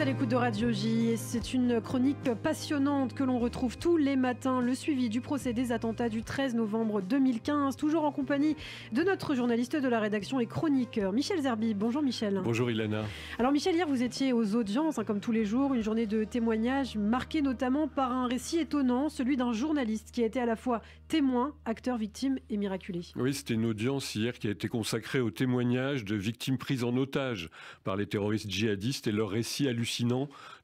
à l'écoute de Radio J et c'est une chronique passionnante que l'on retrouve tous les matins, le suivi du procès des attentats du 13 novembre 2015, toujours en compagnie de notre journaliste de la rédaction et chroniqueur Michel Zerbi. Bonjour Michel. Bonjour Ilana. Alors Michel, hier vous étiez aux audiences, hein, comme tous les jours, une journée de témoignages marquée notamment par un récit étonnant, celui d'un journaliste qui a été à la fois témoin, acteur, victime et miraculé. Oui, c'était une audience hier qui a été consacrée au témoignage de victimes prises en otage par les terroristes djihadistes et leur récit hallucinant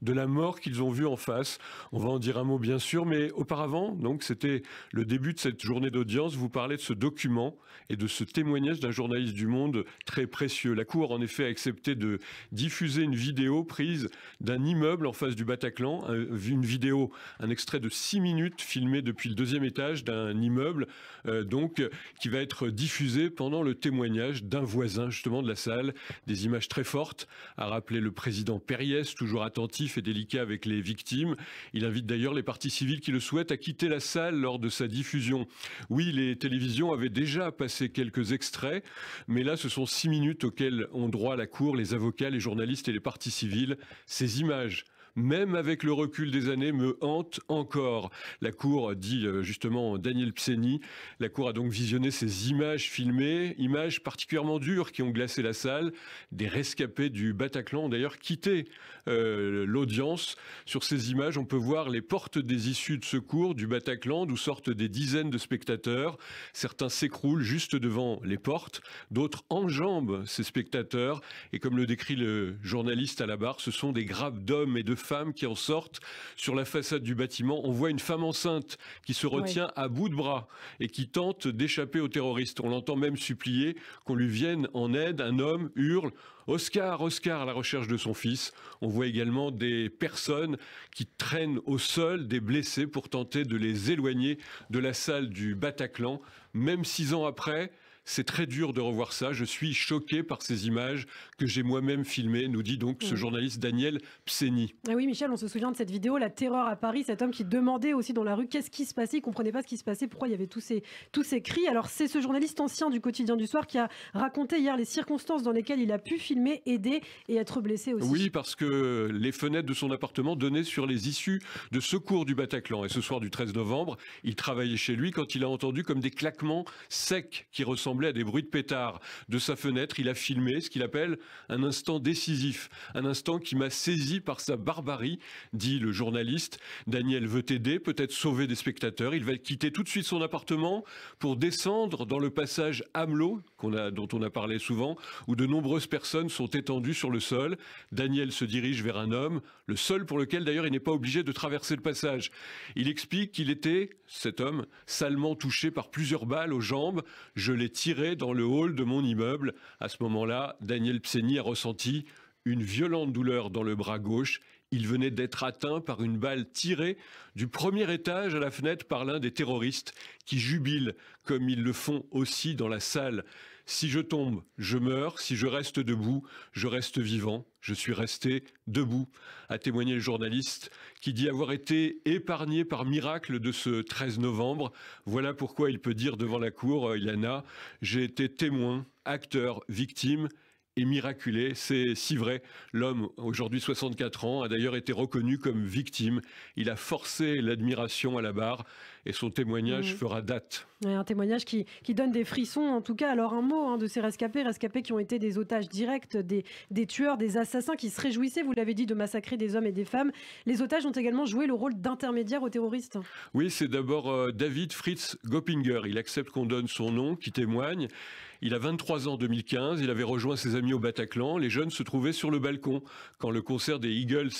de la mort qu'ils ont vue en face. On va en dire un mot bien sûr, mais auparavant, donc c'était le début de cette journée d'audience, vous parlez de ce document et de ce témoignage d'un journaliste du Monde très précieux. La Cour en effet a accepté de diffuser une vidéo prise d'un immeuble en face du Bataclan, une vidéo, un extrait de 6 minutes filmé depuis le deuxième étage d'un immeuble, euh, donc qui va être diffusé pendant le témoignage d'un voisin justement de la salle, des images très fortes, a rappelé le président Périès, toujours attentif et délicat avec les victimes. Il invite d'ailleurs les parties civiles qui le souhaitent à quitter la salle lors de sa diffusion. Oui, les télévisions avaient déjà passé quelques extraits, mais là, ce sont six minutes auxquelles ont droit la Cour les avocats, les journalistes et les parties civiles. Ces images même avec le recul des années, me hante encore. La Cour, dit euh, justement Daniel Pseni, la Cour a donc visionné ces images filmées, images particulièrement dures qui ont glacé la salle. Des rescapés du Bataclan ont d'ailleurs quitté euh, l'audience. Sur ces images, on peut voir les portes des issues de secours du Bataclan, d'où sortent des dizaines de spectateurs. Certains s'écroulent juste devant les portes, d'autres enjambent ces spectateurs. Et comme le décrit le journaliste à la barre, ce sont des grappes d'hommes et de femmes qui en sortent sur la façade du bâtiment. On voit une femme enceinte qui se retient à bout de bras et qui tente d'échapper aux terroristes. On l'entend même supplier qu'on lui vienne en aide. Un homme hurle Oscar, Oscar à la recherche de son fils. On voit également des personnes qui traînent au sol des blessés pour tenter de les éloigner de la salle du Bataclan même six ans après, c'est très dur de revoir ça. Je suis choqué par ces images que j'ai moi-même filmées, nous dit donc ce mm. journaliste Daniel Pseni. Ah oui, Michel, on se souvient de cette vidéo, la terreur à Paris, cet homme qui demandait aussi dans la rue qu'est-ce qui se passait, il comprenait pas ce qui se passait, pourquoi il y avait tous ces, tous ces cris. Alors c'est ce journaliste ancien du quotidien du soir qui a raconté hier les circonstances dans lesquelles il a pu filmer, aider et être blessé aussi. Oui, parce que les fenêtres de son appartement donnaient sur les issues de secours du Bataclan. Et ce soir du 13 novembre, il travaillait chez lui quand il a entendu comme des claquements sec qui ressemblait à des bruits de pétards. De sa fenêtre, il a filmé ce qu'il appelle un instant décisif, un instant qui m'a saisi par sa barbarie, dit le journaliste. Daniel veut aider, peut-être sauver des spectateurs. Il va quitter tout de suite son appartement pour descendre dans le passage Hamelot dont on a parlé souvent, où de nombreuses personnes sont étendues sur le sol. Daniel se dirige vers un homme, le seul pour lequel d'ailleurs il n'est pas obligé de traverser le passage. Il explique qu'il était, cet homme, salement touché par plusieurs balles aux jambes. Je l'ai tiré dans le hall de mon immeuble. À ce moment-là, Daniel Pseni a ressenti une violente douleur dans le bras gauche. Il venait d'être atteint par une balle tirée du premier étage à la fenêtre par l'un des terroristes qui jubilent, comme ils le font aussi dans la salle. Si je tombe, je meurs. Si je reste debout, je reste vivant. Je suis resté debout, a témoigné le journaliste qui dit avoir été épargné par miracle de ce 13 novembre. Voilà pourquoi il peut dire devant la cour, euh, Ilana, j'ai été témoin, acteur, victime, et miraculé. C'est si vrai. L'homme, aujourd'hui 64 ans, a d'ailleurs été reconnu comme victime. Il a forcé l'admiration à la barre et son témoignage mhm. fera date. un témoignage qui, donne des frissons, en tout cas. Alors, un mot hein, de ces rescapés, rescapés qui ont été des otages directs, des, tueurs, des assassins qui se réjouissaient, vous l'avez dit, de massacrer des hommes et des femmes. Les otages ont également joué le rôle d'intermédiaire aux terroristes. Oui, c'est d'abord euh, David Fritz Gopinger. Il accepte qu'on donne son nom, qui témoigne. Il a 23 ans en 2015, il avait rejoint ses amis au Bataclan, les jeunes se trouvaient sur le balcon. Quand le concert des Eagles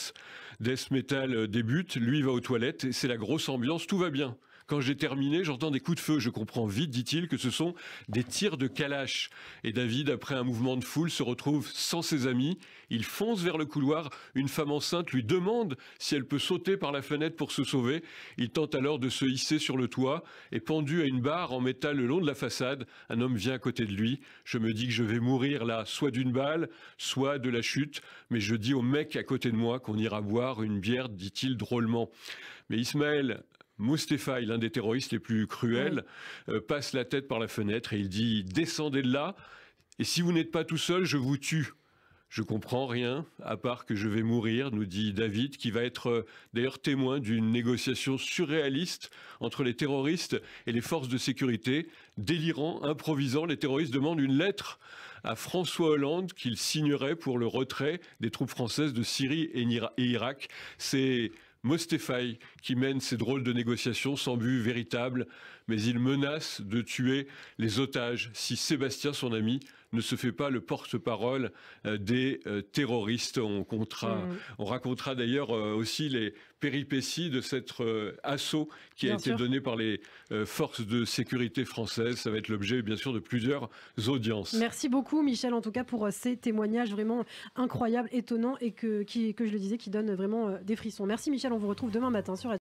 Death Metal euh, débute, lui va aux toilettes, et c'est la grosse ambiance, tout va bien. Quand j'ai terminé, j'entends des coups de feu. Je comprends vite, dit-il, que ce sont des tirs de Kalash. Et David, après un mouvement de foule, se retrouve sans ses amis. Il fonce vers le couloir. Une femme enceinte lui demande si elle peut sauter par la fenêtre pour se sauver. Il tente alors de se hisser sur le toit et pendu à une barre en métal le long de la façade, un homme vient à côté de lui. Je me dis que je vais mourir là, soit d'une balle, soit de la chute, mais je dis au mec à côté de moi qu'on ira boire une bière, dit-il drôlement. Mais Ismaël, Mustapha, l'un des terroristes les plus cruels, euh, passe la tête par la fenêtre et il dit Descendez de là, et si vous n'êtes pas tout seul, je vous tue. Je comprends rien, à part que je vais mourir, nous dit David, qui va être euh, d'ailleurs témoin d'une négociation surréaliste entre les terroristes et les forces de sécurité. Délirant, improvisant, les terroristes demandent une lettre à François Hollande qu'il signerait pour le retrait des troupes françaises de Syrie et Irak. C'est Mostefai qui mène ces drôles de négociations sans but véritable, mais il menace de tuer les otages si Sébastien, son ami, ne se fait pas le porte-parole euh, des euh, terroristes. On, mm. on racontera d'ailleurs euh, aussi les péripéties de cet assaut qui a été donné par les forces de sécurité françaises. Ça va être l'objet, bien sûr, de plusieurs audiences. Merci beaucoup, Michel, en tout cas, pour ces témoignages vraiment incroyables, étonnants et que, qui, que je le disais, qui donnent vraiment des frissons. Merci, Michel. On vous retrouve demain matin sur